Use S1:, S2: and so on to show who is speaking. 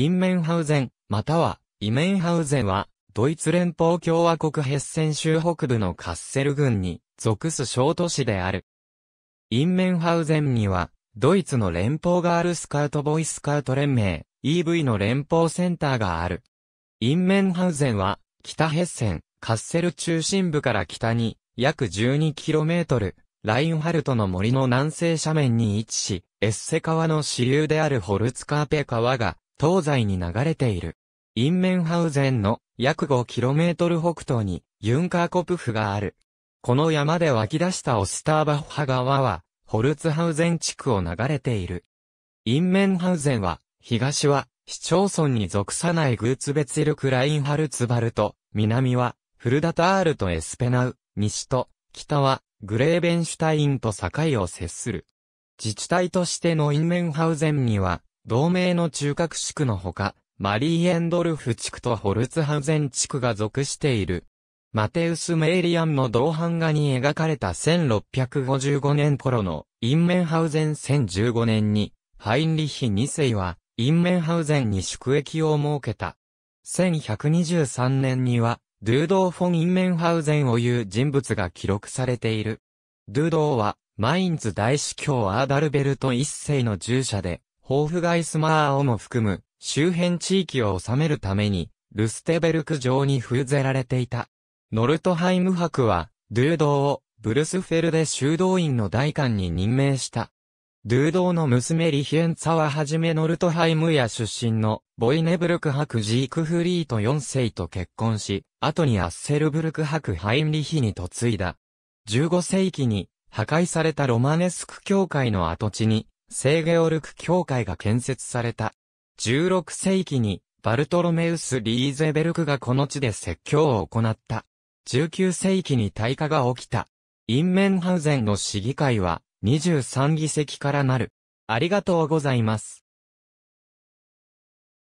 S1: インメンハウゼン、または、イメンハウゼンは、ドイツ連邦共和国ヘッセン州北部のカッセル郡に属す小都市である。インメンハウゼンには、ドイツの連邦ガールスカウトボイスカウト連盟、EV の連邦センターがある。インメンハウゼンは、北ヘッセン、カッセル中心部から北に、約 12km、ラインハルトの森の南西斜面に位置し、エッセ川の支流であるホルツカーペ川が、東西に流れている。インメンハウゼンの約 5km 北東にユンカーコプフがある。この山で湧き出したオスターバッハ川は、ホルツハウゼン地区を流れている。インメンハウゼンは、東は、市町村に属さないグーツベツィルクラインハルツバルト、南は、フルダタールとエスペナウ、西と、北は、グレーベンシュタインと境を接する。自治体としてのインメンハウゼンには、同盟の中核地区のほか、マリーエンドルフ地区とホルツハウゼン地区が属している。マテウス・メイリアンの銅版画に描かれた1655年頃のインメンハウゼン1015年にハインリヒ2世はインメンハウゼンに宿役を設けた。1123年にはドゥードー・フォン・インメンハウゼンを言う人物が記録されていいる。ドゥードーはマインズ大司教アーダルベルト1世の従者でホーフガイスマーをも含む周辺地域を治めるために、ルステベルク城に封ぜられていた。ノルトハイム博は、ドゥードーをブルスフェルで修道院の代官に任命した。ドゥードーの娘リヒエンツァははじめノルトハイムや出身のボイネブルク博ジークフリート4世と結婚し、後にアッセルブルク博ハインリヒに嫁いだ。15世紀に破壊されたロマネスク教会の跡地に聖ゲオルク教会が建設された。16世紀にバルトロメウス・リーゼベルクがこの地で説教を行った。19世紀に大火が起きた。インメンハウゼンの市議会は23議席からなる。ありがとうございます。